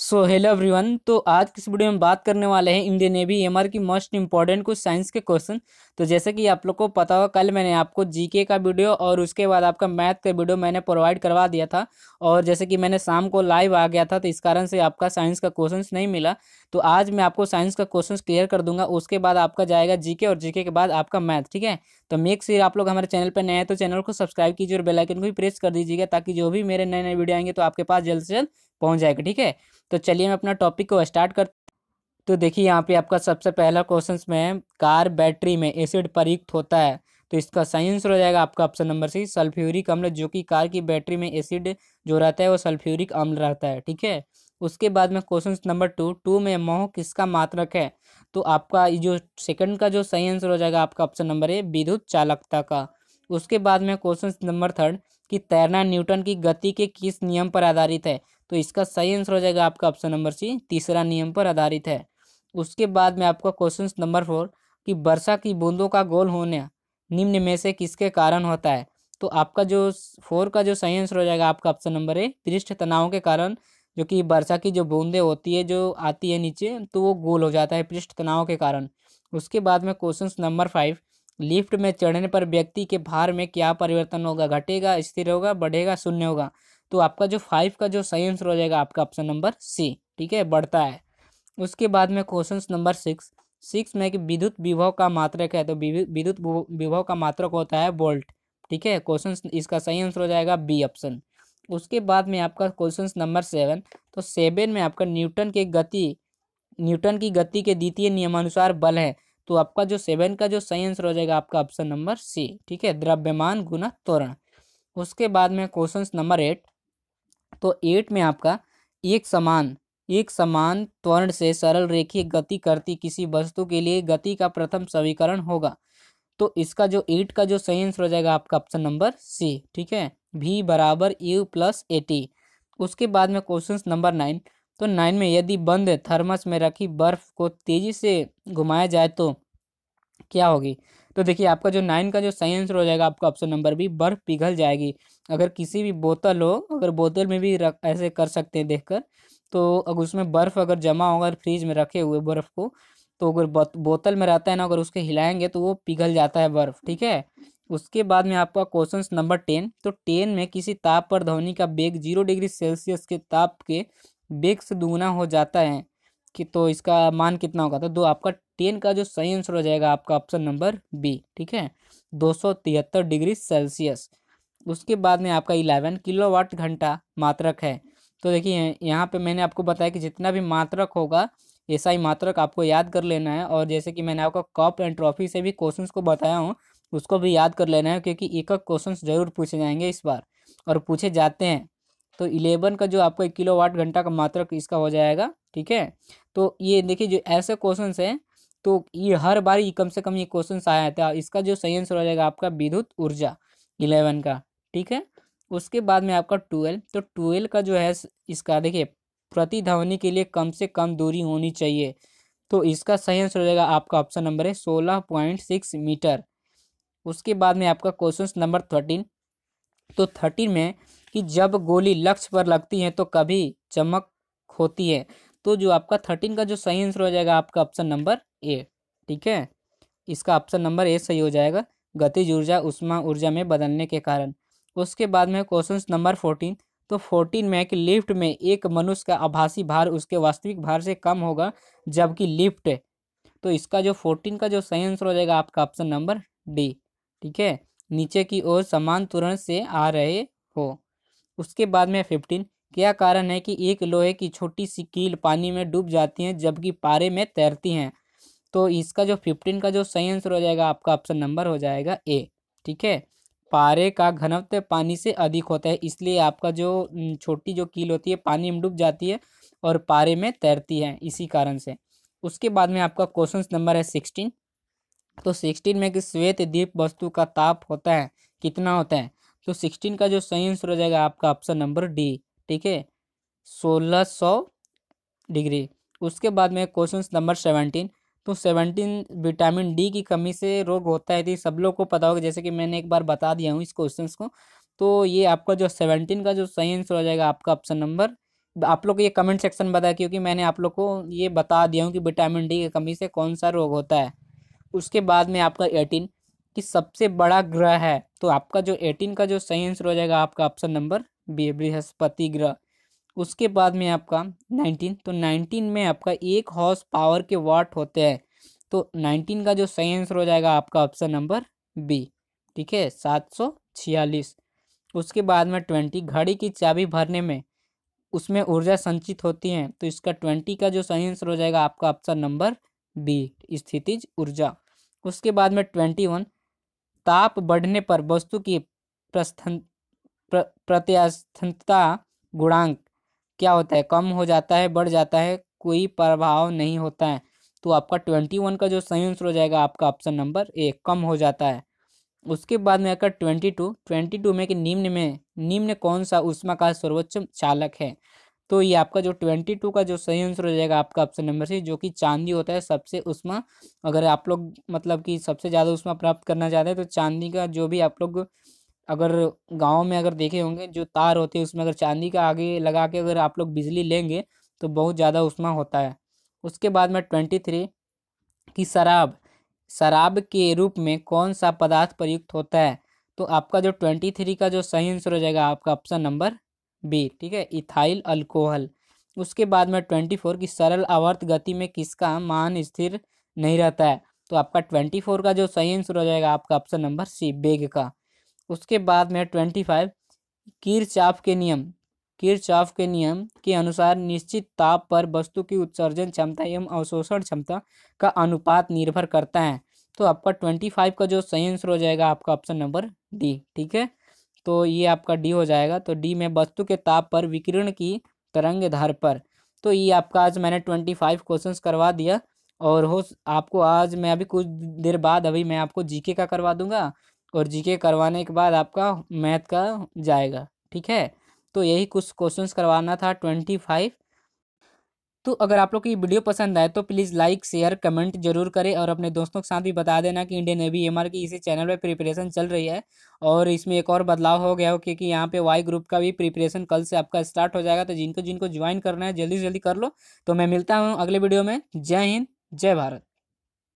so hello everyone तो आज किस वीडियो में बात करने वाले हैं इंडियन नेवी एम की मोस्ट इंपॉर्टेंट कुछ साइंस के क्वेश्चन तो जैसे कि आप लोग को पता होगा कल मैंने आपको जीके का वीडियो और उसके बाद आपका मैथ का वीडियो मैंने प्रोवाइड करवा दिया था और जैसे कि मैंने शाम को लाइव आ गया था तो इस कारण से आपका साइंस का क्वेश्चन नहीं मिला तो आज मैं आपको साइंस का क्वेश्चन क्लियर कर दूंगा उसके बाद आपका जाएगा जी और जीके के बाद आपका मैथ ठीक है तो मेक से आप लोग हमारे चैनल पर नए हैं तो चैनल को सब्सक्राइब कीजिए और बेलाइकन को भी प्रेस कर दीजिएगा ताकि जो भी मेरे नए नए वीडियो आएंगे तो आपके पास जल्द से जल्द पहुँच जाएगा ठीक है तो चलिए मैं अपना टॉपिक को स्टार्ट कर तो देखिए यहाँ पे आपका सबसे पहला क्वेश्चन में है कार बैटरी में एसिड प्रयुक्त होता है तो इसका साइंस हो जाएगा आपका ऑप्शन नंबर सी सल्फ्यूरिक अम्ल जो कि कार की बैटरी में एसिड जो रहता है वो सल्फ्यूरिक अम्ल रहता है ठीक है उसके बाद में क्वेश्चन नंबर टू टू में मोह किसका मात्रक है तो आपका जो सेकंड का जो सही आंसर हो जाएगा आपका ऑप्शन नंबर ए विद्युत चालकता का उसके बाद में क्वेश्चन नंबर थर्ड कि तैरना न्यूटन की गति के किस नियम पर आधारित है तो इसका सही आंसर हो जाएगा आपका ऑप्शन नंबर सी तीसरा नियम पर आधारित है उसके बाद में आपका क्वेश्चन नंबर फोर कि वर्षा की बूंदों का गोल होने निम्न में से किसके कारण होता है तो आपका जो फोर का जो सही आंसर हो जाएगा आपका ऑप्शन नंबर ए पृष्ठ तनाव के कारण जो कि वर्षा की जो बूंदें होती है जो आती है नीचे तो वो गोल हो जाता है पृष्ठ तनाव के कारण उसके बाद में क्वेश्चन नंबर फाइव लिफ्ट में चढ़ने पर व्यक्ति के भार में क्या परिवर्तन होगा घटेगा स्थिर होगा बढ़ेगा शून्य होगा तो आपका जो फाइव का जो सही आंसर हो जाएगा आपका ऑप्शन नंबर सी ठीक है बढ़ता है उसके बाद में क्वेश्चन नंबर सिक्स सिक्स में कि विद्युत विभव का मात्रक है तो विद्युत विभव का मात्रक होता है वोल्ट ठीक है क्वेश्चन इसका सही आंसर हो जाएगा बी ऑप्शन उसके बाद में आपका क्वेश्चन नंबर सेवन तो सेवन में आपका न्यूटन के गति न्यूटन की गति के द्वितीय नियमानुसार बल है तो आपका जो सेवन का जो सही आंसर हो जाएगा आपका ऑप्शन नंबर सी ठीक है द्रव्यमान गुना त्वरण उसके बाद में क्वेश्चन नंबर एट तो एट में आपका एक समान एक समान त्वरण से सरल रेखीय गति करती किसी वस्तु के लिए गति का प्रथम समीकरण होगा तो इसका जो एट का जो सही आंसर हो जाएगा आपका ऑप्शन नंबर सी ठीक है भी बराबर यू प्लस ए टी उसके बाद में क्वेश्चन नंबर नाइन तो नाइन में यदि बंद थर्मस में रखी बर्फ़ को तेज़ी से घुमाया जाए तो क्या होगी तो देखिए आपका जो नाइन का जो सही आंसर हो जाएगा आपका ऑप्शन नंबर बी बर्फ़ पिघल जाएगी अगर किसी भी बोतल हो अगर बोतल में भी रख ऐसे कर सकते हैं देखकर तो अगर उसमें बर्फ़ अगर जमा होगा फ्रीज में रखे हुए बर्फ़ को तो अगर बोतल में रहता है ना अगर उसके हिलाएंगे तो वो पिघल जाता है बर्फ़ ठीक है उसके बाद में आपका क्वेश्चन नंबर टेन तो टेन में किसी ताप पर ध्वनि का बेग जीरो डिग्री सेल्सियस के ताप के बेग से दुगना हो जाता है कि तो इसका मान कितना होगा तो दो आपका टेन का जो सही आंसर हो जाएगा आपका ऑप्शन नंबर बी ठीक है दो सौ तिहत्तर डिग्री सेल्सियस उसके बाद में आपका इलेवन किलोवाट घंटा मात्रक है तो देखिए यहाँ पे मैंने आपको बताया कि जितना भी मात्रक होगा ऐसा ही मात्रक आपको याद कर लेना है और जैसे कि मैंने आपको कप एंड ट्रॉफी से भी क्वेश्चंस को बताया हूँ उसको भी याद कर लेना है क्योंकि एक एक क्वेश्चन जरूर पूछे जाएंगे इस बार और पूछे जाते हैं तो इलेवन का जो आपको एक किलो वाट घंटा का मात्र इसका हो जाएगा ठीक है तो ये देखिए जो ऐसे क्वेश्चन हैं तो ये हर बार ये कम से कम ये क्वेश्चन आया है इसका जो सही आंसर हो जाएगा आपका विद्युत ऊर्जा इलेवन का ठीक है उसके बाद में आपका ट्वेल्व तो ट्वेल्व का जो है इसका देखिए प्रतिध्वनि के लिए कम से कम दूरी होनी चाहिए तो इसका सही आंसर हो जाएगा आपका ऑप्शन नंबर है सोलह पॉइंट सिक्स मीटर उसके बाद में आपका क्वेश्चन नंबर थर्टीन तो थर्टीन में कि जब गोली लक्ष्य पर लगती है तो कभी चमक होती है तो जो आपका थर्टीन का जो सही आंसर हो जाएगा आपका ऑप्शन नंबर ए ठीक है इसका ऑप्शन नंबर ए सही हो जाएगा गतिज ऊर्जा उष्मा ऊर्जा में बदलने के कारण उसके बाद में क्वेश्चन नंबर फोर्टीन तो फोर्टीन में कि लिफ्ट में एक मनुष्य का आभासी भार उसके वास्तविक भार से कम होगा जबकि लिफ्ट तो इसका जो फोर्टीन का जो सही आंसर हो जाएगा आपका ऑप्शन नंबर डी ठीक है नीचे की ओर समान तुरंत से आ रहे हो उसके बाद में फिफ्टीन क्या कारण है कि एक लोहे की छोटी सी कील पानी में डूब जाती है जबकि पारे में तैरती हैं तो इसका जो फिफ्टीन का जो सही आंसर हो जाएगा आपका ऑप्शन नंबर हो जाएगा ए ठीक है पारे का घनत्व पानी से अधिक होता है इसलिए आपका जो छोटी जो कील होती है पानी में डूब जाती है और पारे में तैरती है इसी कारण से उसके बाद में आपका क्वेश्चन नंबर है सिक्सटीन तो सिक्सटीन में कि श्वेत दीप वस्तु का ताप होता है कितना होता है तो सिक्सटीन का जो सही आंसर हो जाएगा आपका ऑप्शन नंबर डी ठीक है सोलह सौ डिग्री उसके बाद में क्वेश्चन नंबर सेवनटीन तो सेवनटीन विटामिन डी की कमी से रोग होता है तो सब लोग को पता होगा जैसे कि मैंने एक बार बता दिया हूँ इस क्वेश्चन को तो ये आपका जो सेवनटीन का जो सही आंसर हो जाएगा आपका ऑप्शन नंबर आप लोग ये कमेंट सेक्शन बताया क्योंकि मैंने आप लोग को ये बता दिया हूँ कि विटामिन डी की कमी से कौन सा रोग होता है उसके बाद में आपका एटीन कि सबसे बड़ा ग्रह है तो आपका जो एटीन का जो सही आंसर हो जाएगा आपका ऑप्शन नंबर बी बृहस्पति ग्रह उसके बाद में आपका नाइनटीन तो नाइनटीन में आपका एक हॉर्स पावर के वाट होते हैं तो नाइनटीन का जो सही आंसर हो जाएगा आपका ऑप्शन नंबर बी ठीक है सात सौ छियालीस उसके बाद में ट्वेंटी घड़ी की चाबी भरने में उसमें ऊर्जा संचित होती है तो इसका ट्वेंटी का जो सही आंसर हो जाएगा आपका ऑप्शन नंबर बी स्थितिज ऊर्जा उसके बाद में ट्वेंटी वन ताप बढ़ने पर वस्तु की प्रस्थन प्र, प्रत्यास्थता गुणांक क्या होता है कम हो जाता है बढ़ जाता है कोई प्रभाव नहीं होता है तो आपका ट्वेंटी वन का जो सही आंसर हो जाएगा आपका ऑप्शन नंबर ए कम हो जाता है उसके बाद में आकर ट्वेंटी टू ट्वेंटी टू में कि निम्न में निम्न कौन सा उष्मा का सर्वोच्च चालक है तो ये आपका जो ट्वेंटी टू का जो सही आंसर हो जाएगा आपका ऑप्शन नंबर सी जो कि चांदी होता है सबसे उष्मा अगर आप लोग मतलब कि सबसे ज़्यादा उष्मा प्राप्त करना चाहते हैं तो चांदी का जो भी आप लोग अगर गाँव में अगर देखे होंगे जो तार होते हैं उसमें अगर चांदी का आगे लगा के अगर आप लोग बिजली लेंगे तो बहुत ज़्यादा उष्मा होता है उसके बाद में ट्वेंटी थ्री कि शराब शराब के रूप में कौन सा पदार्थ प्रयुक्त होता है तो आपका जो ट्वेंटी थ्री का जो सही आंसर हो जाएगा आपका ऑप्शन नंबर बी ठीक है इथाइल अल्कोहल उसके बाद में ट्वेंटी फोर की सरल आवर्त गति में किसका मान स्थिर नहीं रहता है तो आपका ट्वेंटी फोर का जो सही आंसर हो जाएगा आपका ऑप्शन नंबर सी बेग का उसके बाद में ट्वेंटी फाइव किरचाप के नियम किरचाप के नियम के अनुसार निश्चित ताप पर वस्तु की उत्सर्जन क्षमता एवं अवशोषण क्षमता का अनुपात निर्भर करता है तो आपका ट्वेंटी फाइव का जो सही आंसर हो जाएगा आपका ऑप्शन नंबर डी ठीक है तो ये आपका डी हो जाएगा तो डी में वस्तु के ताप पर विकिरण की तरंग धार पर तो ये आपका आज मैंने ट्वेंटी फाइव क्वेश्चन करवा दिया और हो आपको आज मैं अभी कुछ देर बाद अभी मैं आपको जीके का करवा दूंगा और जीके करवाने के बाद आपका मैथ का जाएगा ठीक है तो यही कुछ क्वेश्चंस करवाना था ट्वेंटी फाइव तो अगर आप लोग को ये वीडियो पसंद आए तो प्लीज़ लाइक शेयर कमेंट जरूर करें और अपने दोस्तों के साथ भी बता देना कि इंडियन नेवी एम की इसी चैनल पर प्रिपरेशन चल रही है और इसमें एक और बदलाव हो गया हो क्योंकि यहाँ पे वाई ग्रुप का भी प्रिपरेशन कल से आपका स्टार्ट हो जाएगा तो जिनको जिनको ज्वाइन करना है जल्दी से जल्दी कर लो तो मैं मिलता हूँ अगले वीडियो में जय हिंद जय भारत